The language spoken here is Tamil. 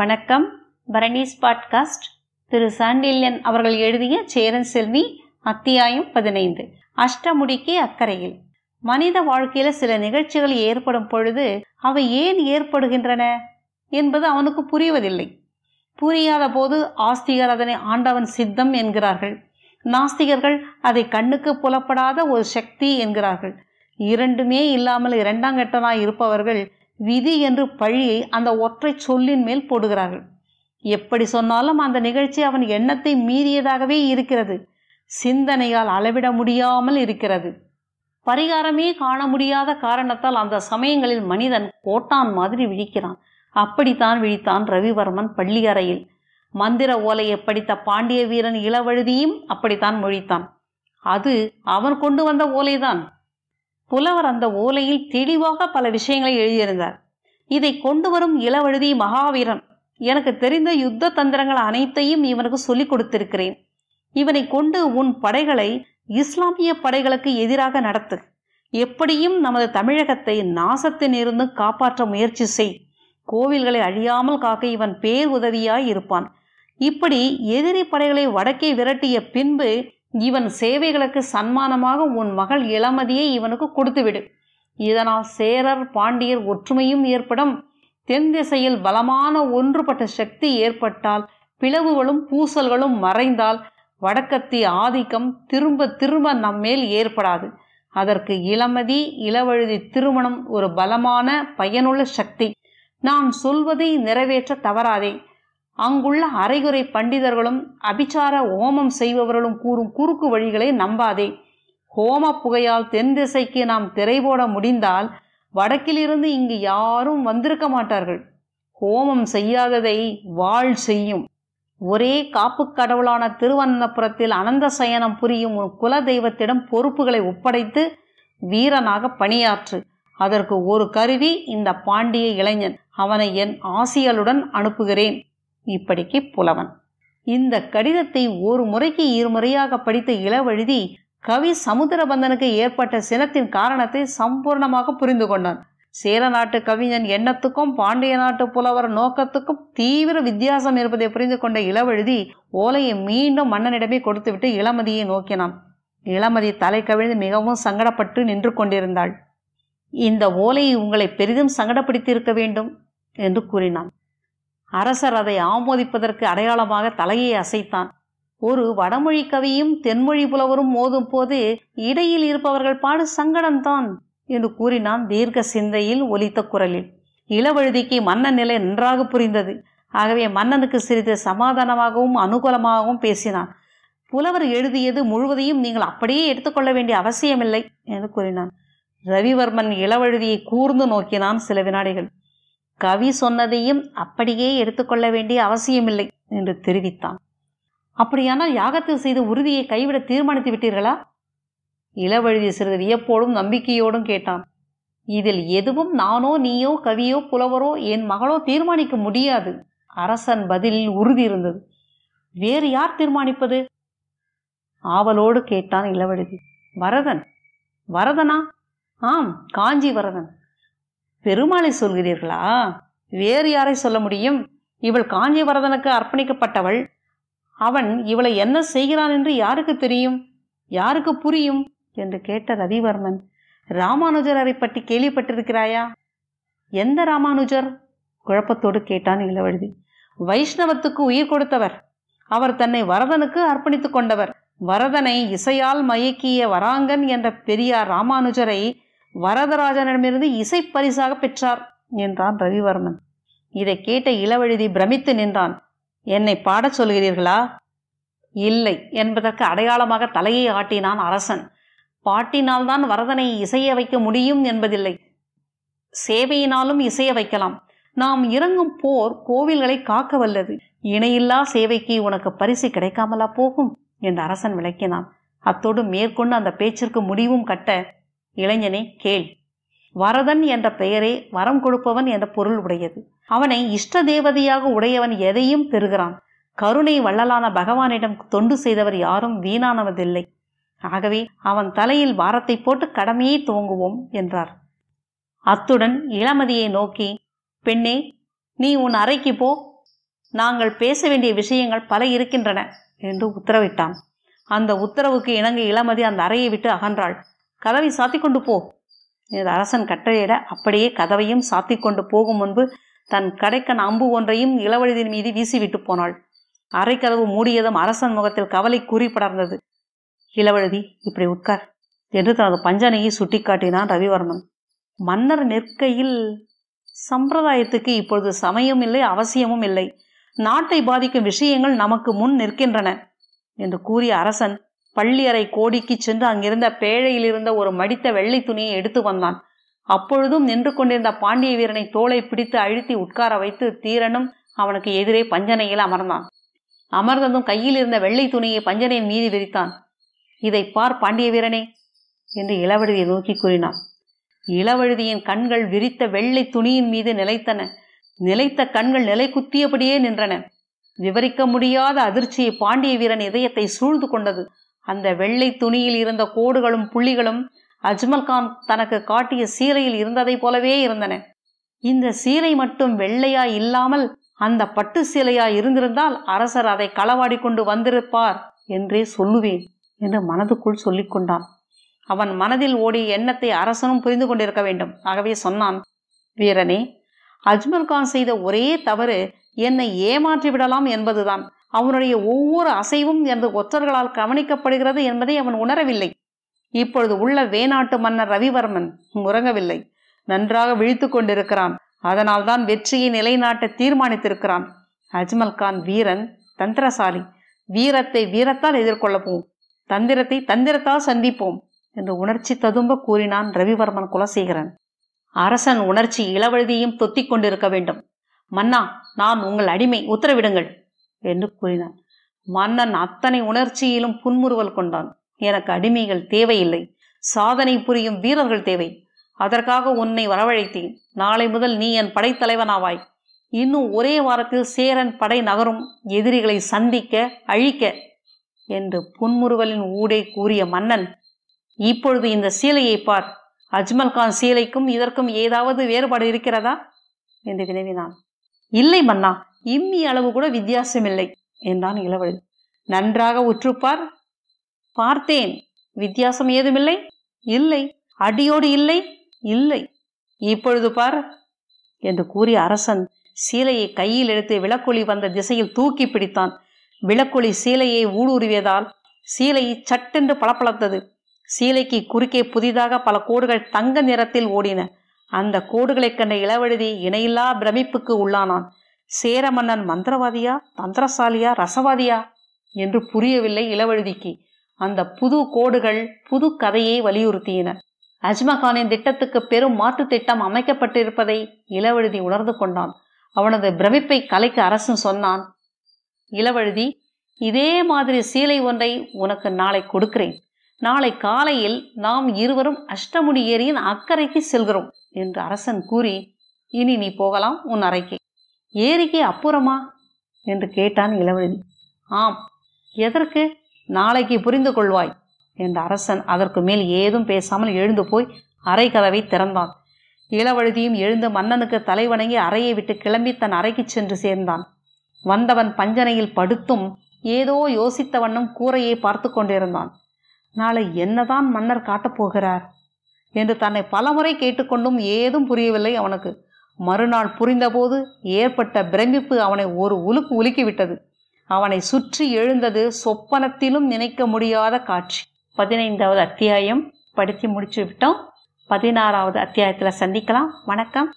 வணக்கம் பரணிஸ் பாட்காஸ்ட் திரு சாண்டில்யன் அவர்கள் எழுதிய சேரன் செல்வி அத்தியாயம் பதினைந்து அஷ்டமுடிக்கு அக்கறையில் மனித வாழ்க்கையில சில நிகழ்ச்சிகள் ஏற்படும் பொழுது அவை ஏன் ஏற்படுகின்றன என்பது அவனுக்கு புரிவதில்லை புரியாத போது ஆஸ்திகர் அதனை ஆண்டவன் சித்தம் என்கிறார்கள் நாஸ்திகர்கள் அதை கண்ணுக்கு புலப்படாத ஒரு சக்தி என்கிறார்கள் இரண்டுமே இல்லாமல் இரண்டாம் கட்டனாய் இருப்பவர்கள் விதி என்று பழியை அந்த ஒற்றை சொல்லின் மேல் போடுகிறார்கள் எப்படி சொன்னாலும் அந்த நிகழ்ச்சி அவன் எண்ணத்தை மீறியதாகவே இருக்கிறது சிந்தனையால் அளவிட முடியாமல் இருக்கிறது பரிகாரமே காண முடியாத காரணத்தால் அந்த சமயங்களில் மனிதன் கோட்டான் மாதிரி விழிக்கிறான் அப்படித்தான் விழித்தான் ரவிவர்மன் பள்ளியறையில் மந்திர ஓலையை படித்த பாண்டிய வீரன் இளவழுதியும் அப்படித்தான் மொழித்தான் அது அவன் கொண்டு வந்த ஓலைதான் புலவர் அந்த ஓலையில் தெளிவாக பல விஷயங்களை எழுதியிருந்தார் இதை கொண்டு வரும் இளவழுதி மகாவீரன் எனக்கு தெரிந்த யுத்த தந்திரங்கள் அனைத்தையும் இவனுக்கு சொல்லிக் கொடுத்திருக்கிறேன் இவனை கொண்டு உன் படைகளை இஸ்லாமிய படைகளுக்கு எதிராக நடத்து எப்படியும் நமது தமிழகத்தை இருந்து காப்பாற்ற முயற்சி செய் கோவில்களை அழியாமல் காக்க இவன் பேர் உதவியாய் இருப்பான் இப்படி எதிரி படைகளை வடக்கே விரட்டிய பின்பு இவன் சேவைகளுக்கு சன்மானமாக உன் மகள் இளமதியை இவனுக்கு கொடுத்துவிடு இதனால் சேரர் பாண்டியர் ஒற்றுமையும் ஏற்படும் தென் திசையில் பலமான ஒன்றுபட்ட சக்தி ஏற்பட்டால் பிளவுகளும் பூசல்களும் மறைந்தால் வடக்கத்தி ஆதிக்கம் திரும்ப திரும்ப நம்மேல் ஏற்படாது அதற்கு இளமதி இளவழுதி திருமணம் ஒரு பலமான பயனுள்ள சக்தி நான் சொல்வதை நிறைவேற்ற தவறாதே அங்குள்ள அரைகுறை பண்டிதர்களும் அபிச்சார ஓமம் செய்பவர்களும் கூறும் குறுக்கு வழிகளை நம்பாதே ஹோம புகையால் தென் திசைக்கு நாம் திரை போட முடிந்தால் வடக்கிலிருந்து இங்கு யாரும் வந்திருக்க மாட்டார்கள் ஹோமம் செய்யாததை வாழ் செய்யும் ஒரே காப்பு கடவுளான திருவனந்தபுரத்தில் அனந்த சயனம் புரியும் ஒரு குல தெய்வத்திடம் பொறுப்புகளை ஒப்படைத்து வீரனாக பணியாற்று அதற்கு ஒரு கருவி இந்த பாண்டிய இளைஞன் அவனை என் ஆசியலுடன் அனுப்புகிறேன் இப்படிக்கு புலவன் இந்த கடிதத்தை ஒரு முறைக்கு இருமுறையாக படித்த இளவழுதி கவி சமுத்திரபந்தனுக்கு ஏற்பட்ட சினத்தின் காரணத்தை சம்பூர்ணமாக புரிந்து கொண்டான் சேர நாட்டு கவிஞன் எண்ணத்துக்கும் பாண்டிய நாட்டு புலவர் நோக்கத்துக்கும் தீவிர வித்தியாசம் இருப்பதை புரிந்து கொண்ட இளவழுதி ஓலையை மீண்டும் மன்னனிடமே கொடுத்துவிட்டு இளமதியை நோக்கினான் இளமதி தலை கவிழ்ந்து மிகவும் சங்கடப்பட்டு நின்று கொண்டிருந்தாள் இந்த ஓலையை உங்களை பெரிதும் சங்கடப்படுத்தியிருக்க வேண்டும் என்று கூறினான் அரசர் அதை ஆமோதிப்பதற்கு அடையாளமாக தலையை அசைத்தான் ஒரு வடமொழி கவியும் தென்மொழி புலவரும் மோதும் போது இடையில் இருப்பவர்கள் பாடு சங்கடம்தான் என்று கூறினான் தீர்க்க சிந்தையில் ஒலித்த குரலில் இளவழுதிக்கு மன்னன் நிலை நன்றாக புரிந்தது ஆகவே மன்னனுக்கு சிறிது சமாதானமாகவும் அனுகூலமாகவும் பேசினான் புலவர் எழுதியது முழுவதையும் நீங்கள் அப்படியே எடுத்துக்கொள்ள வேண்டிய அவசியமில்லை என்று கூறினான் ரவிவர்மன் இளவழுதியை கூர்ந்து நோக்கினான் சில வினாடிகள் கவி சொன்னதையும் அப்படியே எடுத்துக்கொள்ள வேண்டிய அவசியமில்லை என்று தெரிவித்தான் அப்படியானால் யாகத்தை செய்த உறுதியை கைவிட தீர்மானித்து விட்டீர்களா இளவழுதி சிறிது வியப்போடும் நம்பிக்கையோடும் கேட்டான் இதில் எதுவும் நானோ நீயோ கவியோ புலவரோ என் மகளோ தீர்மானிக்க முடியாது அரசன் பதிலில் உறுதி இருந்தது வேறு யார் தீர்மானிப்பது ஆவலோடு கேட்டான் இளவழுதி வரதன் வரதனா ஆம் காஞ்சி வரதன் பெருமாளை சொல்கிறீர்களா வேறு யாரை சொல்ல முடியும் இவள் காஞ்சிவரதனுக்கு அர்ப்பணிக்கப்பட்டவள் அவன் இவளை என்ன செய்கிறான் என்று யாருக்கு தெரியும் யாருக்கு புரியும் என்று கேட்ட ரவிவர்மன் ராமானுஜர் அதை பற்றி கேள்விப்பட்டிருக்கிறாயா எந்த ராமானுஜர் குழப்பத்தோடு கேட்டான் இளவழுதி வைஷ்ணவத்துக்கு உயிர் கொடுத்தவர் அவர் தன்னை வரதனுக்கு அர்ப்பணித்துக் கொண்டவர் வரதனை இசையால் மயக்கிய வராங்கன் என்ற பெரியார் ராமானுஜரை வரதராஜனிடமிருந்து இசை பரிசாக பெற்றார் என்றான் ரவிவர்மன் இதை கேட்ட இளவழுதி பிரமித்து நின்றான் என்னை பாடச் சொல்கிறீர்களா இல்லை என்பதற்கு அடையாளமாக தலையை ஆட்டினான் அரசன் பாட்டினால்தான் வரதனை இசைய வைக்க முடியும் என்பதில்லை சேவையினாலும் இசைய வைக்கலாம் நாம் இறங்கும் போர் கோவில்களை காக்க வல்லது இணையில்லா சேவைக்கு உனக்கு பரிசு கிடைக்காமலா போகும் என்று அரசன் விளக்கினான் அத்தோடு மேற்கொண்டு அந்த பேச்சிற்கு முடிவும் கட்ட இளைஞனே கேள் வரதன் என்ற பெயரே வரம் கொடுப்பவன் என்ற பொருள் உடையது அவனை இஷ்ட தேவதையாக உடையவன் எதையும் பெறுகிறான் கருணை வள்ளலான பகவானிடம் தொண்டு செய்தவர் யாரும் வீணானவதில்லை ஆகவே அவன் தலையில் வாரத்தை போட்டு கடமையை துவங்குவோம் என்றார் அத்துடன் இளமதியை நோக்கி பெண்ணே நீ உன் அறைக்கு போ நாங்கள் பேச வேண்டிய விஷயங்கள் பல இருக்கின்றன என்று உத்தரவிட்டான் அந்த உத்தரவுக்கு இணங்க இளமதி அந்த அறையை விட்டு அகன்றாள் கதவை சாத்தி கொண்டு போ இது அரசன் கட்டளையிட அப்படியே கதவையும் சாத்தி கொண்டு போகும் முன்பு தன் கடைக்கன் அம்பு ஒன்றையும் இளவழுதின் மீது வீசிவிட்டு போனாள் அரைக்கதவு மூடியதும் அரசன் முகத்தில் கவலை கூறி படர்ந்தது இளவழுதி இப்படி உட்கார் என்று தனது பஞ்சனையை சுட்டிக்காட்டினான் ரவிவர்மன் மன்னர் நிற்கையில் சம்பிரதாயத்துக்கு இப்பொழுது சமயம் இல்லை அவசியமும் இல்லை நாட்டை பாதிக்கும் விஷயங்கள் நமக்கு முன் நிற்கின்றன என்று கூறிய அரசன் பள்ளியறை கோடிக்கு சென்று அங்கிருந்த பேழையில் இருந்த ஒரு மடித்த வெள்ளை துணியை எடுத்து வந்தான் அப்பொழுதும் நின்று கொண்டிருந்த பாண்டிய வீரனை தோலை பிடித்து அழுத்தி உட்கார வைத்து தீரனும் அவனுக்கு எதிரே பஞ்சனையில் அமர்ந்தான் அமர்ந்ததும் கையில் இருந்த வெள்ளை துணியை பஞ்சனையின் மீது விரித்தான் இதை பார் பாண்டிய வீரனே என்று இளவழுதியை நோக்கி கூறினான் இளவழுதியின் கண்கள் விரித்த வெள்ளை துணியின் மீது நிலைத்தன நிலைத்த கண்கள் நிலை குத்தியபடியே நின்றன விவரிக்க முடியாத அதிர்ச்சியை பாண்டிய வீரன் இதயத்தை சூழ்ந்து கொண்டது அந்த வெள்ளை துணியில் இருந்த கோடுகளும் புள்ளிகளும் அஜ்மல் கான் தனக்கு காட்டிய சீரையில் இருந்ததை போலவே இருந்தன இந்த சீரை மட்டும் வெள்ளையா இல்லாமல் அந்த பட்டு சீலையா இருந்திருந்தால் அரசர் அதை களவாடி கொண்டு வந்திருப்பார் என்றே சொல்லுவேன் என்று மனதுக்குள் சொல்லிக் கொண்டான் அவன் மனதில் ஓடிய எண்ணத்தை அரசனும் புரிந்து கொண்டிருக்க வேண்டும் ஆகவே சொன்னான் வீரனே அஜ்மல் கான் செய்த ஒரே தவறு என்னை ஏமாற்றி விடலாம் என்பதுதான் அவனுடைய ஒவ்வொரு அசைவும் எனது ஒற்றர்களால் கவனிக்கப்படுகிறது என்பதை அவன் உணரவில்லை இப்பொழுது உள்ள வேணாட்டு மன்னர் ரவிவர்மன் உறங்கவில்லை நன்றாக விழித்து கொண்டிருக்கிறான் அதனால்தான் வெற்றியை நிலைநாட்ட தீர்மானித்திருக்கிறான் அஜ்மல் கான் வீரன் தந்திரசாலி வீரத்தை வீரத்தால் எதிர்கொள்ளப்போம் தந்திரத்தை தந்திரத்தால் சந்திப்போம் என்று உணர்ச்சி ததும்ப கூறினான் ரவிவர்மன் குலசேகரன் அரசன் உணர்ச்சி இளவழுதியும் தொத்திக் கொண்டிருக்க வேண்டும் மன்னா நான் உங்கள் அடிமை உத்தரவிடுங்கள் என்று கூறினான் மன்னன் அத்தனை உணர்ச்சியிலும் புன்முறுவல் கொண்டான் எனக்கு அடிமைகள் தேவையில்லை சாதனை புரியும் வீரர்கள் தேவை அதற்காக உன்னை வரவழைத்தேன் நாளை முதல் நீ என் படைத்தலைவனாவாய் இன்னும் ஒரே வாரத்தில் சேரன் படை நகரும் எதிரிகளை சந்திக்க அழிக்க என்று புன்முறுவலின் ஊடே கூறிய மன்னன் இப்பொழுது இந்த சீலையை பார் அஜ்மல்கான் சீலைக்கும் இதற்கும் ஏதாவது வேறுபாடு இருக்கிறதா என்று வினவினான் இல்லை மன்னா இம்மி அளவு கூட வித்தியாசமில்லை என்றான் இளவழி நன்றாக உற்றுப்பார் பார்த்தேன் வித்தியாசம் ஏதுமில்லை இல்லை அடியோடு இல்லை இல்லை இப்பொழுது பார் என்று கூறிய அரசன் சீலையை கையில் எடுத்து விளக்கொளி வந்த திசையில் தூக்கி பிடித்தான் விளக்கொளி சீலையை ஊடுருவியதால் சீலை சட்டென்று பளபளத்தது சீலைக்கு குறுக்கே புதிதாக பல கோடுகள் தங்க நிறத்தில் ஓடின அந்த கோடுகளைக் கண்ட இளவழுதி இணையில்லா பிரமிப்புக்கு உள்ளானான் சேரமன்னன் மந்திரவாதியா தந்திரசாலியா ரசவாதியா என்று புரியவில்லை இளவழுதிக்கு அந்த புது கோடுகள் புது கதையை வலியுறுத்தியன அஜ்மகானின் திட்டத்துக்கு பெரும் மாற்று திட்டம் அமைக்கப்பட்டிருப்பதை இளவழுதி உணர்ந்து கொண்டான் அவனது பிரமிப்பை கலைக்க அரசன் சொன்னான் இளவழுதி இதே மாதிரி சீலை ஒன்றை உனக்கு நாளை கொடுக்கிறேன் நாளை காலையில் நாம் இருவரும் அஷ்டமுடி ஏரியின் அக்கறைக்கு செல்கிறோம் என்று அரசன் கூறி இனி நீ போகலாம் உன் அறைக்கு ஏரிக்கு அப்புறமா என்று கேட்டான் இளவழி ஆம் எதற்கு நாளைக்கு புரிந்து கொள்வாய் என்ற அரசன் அதற்கு மேல் ஏதும் பேசாமல் எழுந்து போய் அறை கதவை திறந்தான் இளவழுதியும் எழுந்து மன்னனுக்கு தலை வணங்கி அறையை விட்டு கிளம்பி தன் அறைக்கு சென்று சேர்ந்தான் வந்தவன் பஞ்சனையில் படுத்தும் ஏதோ யோசித்த வண்ணம் கூரையை பார்த்து கொண்டிருந்தான் நாளை என்னதான் மன்னர் காட்டப்போகிறார் என்று தன்னை பலமுறை கேட்டுக்கொண்டும் ஏதும் புரியவில்லை அவனுக்கு மறுநாள் புரிந்தபோது ஏற்பட்ட பிரமிப்பு அவனை ஒரு உலுக்கு உலுக்கிவிட்டது அவனை சுற்றி எழுந்தது சொப்பனத்திலும் நினைக்க முடியாத காட்சி பதினைந்தாவது அத்தியாயம் படித்து முடிச்சு விட்டோம் பதினாறாவது அத்தியாயத்தில் சந்திக்கலாம் வணக்கம்